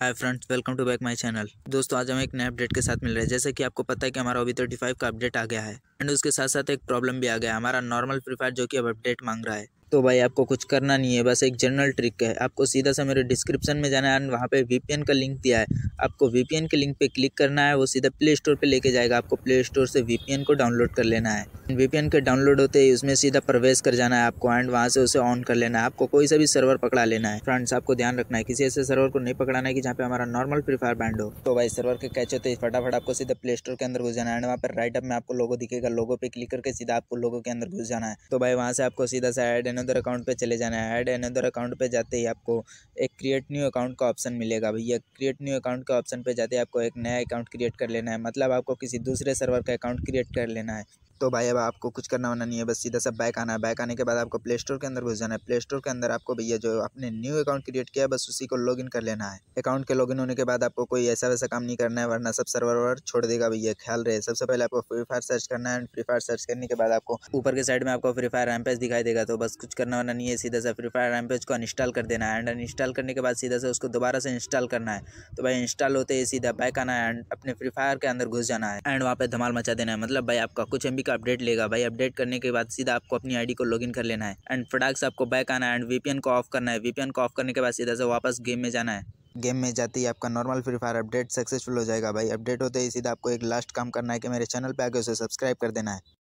hi friends welcome to back my channel दोस्तों आज हम एक नए अपडेट के साथ मिल रहे हैं जैसे कि आपको पता है कि हमारा ओबी थर्टी फाइव का अपडेट आ गया है एंड उसके साथ साथ एक प्रॉब्लम भी आ गया हमारा नॉर्मल फ्री फायर जो कि अब अपडेट मांग रहा है तो भाई आपको कुछ करना नहीं है बस एक जनरल ट्रिक है आपको सीधा सा मेरे डिस्क्रिप्शन में जाना है वहाँ पे वीपीएन का लिंक दिया है आपको वीपीएन के लिंक पे क्लिक करना है वो सीधा प्ले स्टोर पे लेके जाएगा आपको प्ले स्टोर से वीपीएन को डाउनलोड कर लेना है वीपीएन के डाउनलोड होते ही उसमें सीधा प्रवेश कर जाना है आपको एंड वहाँ से उसे ऑन कर लेना है आपको कोई सा भी सर्वर पकड़ा लेना है फ्रेंड्स आपको ध्यान रखना है किसी ऐसे सर्वर को नहीं पकड़ाना है कि जहाँ पे हमारा नॉर्मल फ्री फायर बैंड हो तो भाई सर्वर के कैच होते ही फटाफट आपको सीधा प्ले स्टोर के अंदर घुस जाना है एंड वहाँ पर राइटअप में आपको लोगों दिखेगा लोगों पे क्लिक करके सीधा आपको लोगों के अंदर घुस जाना है तो भाई वहाँ से आपको सीधा सा एड अनदर अकाउंट पे चले जाना है ऐड अनदर अकाउंट पे जाते ही आपको एक क्रिएट न्यू अकाउंट का ऑप्शन मिलेगा भैया क्रिएट न्यू अकाउंट का ऑप्शन पे जाते ही आपको एक नया अकाउंट क्रिएट कर लेना है मतलब आपको किसी दूसरे सर्वर का अकाउंट क्रिएट कर लेना है तो भाई अब आपको कुछ करना वाना नहीं है बस सीधा सा बैक आना है बैक आने के बाद आपको प्ले स्टोर के अंदर घुस जाना है प्ले स्टोर के अंदर आपको भैया जो आपने न्यू अकाउंट क्रिएट किया है बस उसी को लॉगिन कर लेना है अकाउंट के लॉगिन होने के बाद आपको कोई ऐसा वैसा काम नहीं करना है वरना सब सर्वर वर छोड़ देगा भैया ख्याल रहे सबसे पहले आपको फ्री फायर सर्च करना है फ्री फायर सर्च करने के बाद आपको ऊपर के साइड में आपको फ्री फायर रैमपेज दिखाई देगा तो बस कुछ करना वाना नहीं है सीधा सा फ्री फायर रैमपेज को इंस्टॉल कर देना है एंड इंस्टॉल करने के बाद सीधा सा उसको दोबारा से इंस्टॉल करना है तो भाई इंस्टॉल होते ही सीधा बैक आना है एंड अपने फ्री फायर के अंदर घुस जाना है एंड वहाँ पर धमाल मचा देना है मतलब भाई आपका कुछ एम का अपडेट लेगा भाई अपडेट करने के बाद सीधा आपको अपनी आईडी को लॉगिन कर लेना है एंड फटाक से आपको बैक आना है एंड वीपीएन को ऑफ करना है वीपीएन को ऑफ करने के बाद सीधा से वापस गेम में जाना है गेम में जाते ही आपका normal Free Fire update successful हो जाएगा भाई अपडेट होते ही सीधा आपको एक लास्ट काम करना है कि मेरे चैनल पे आगे उसे सब्सक्राइब कर देना है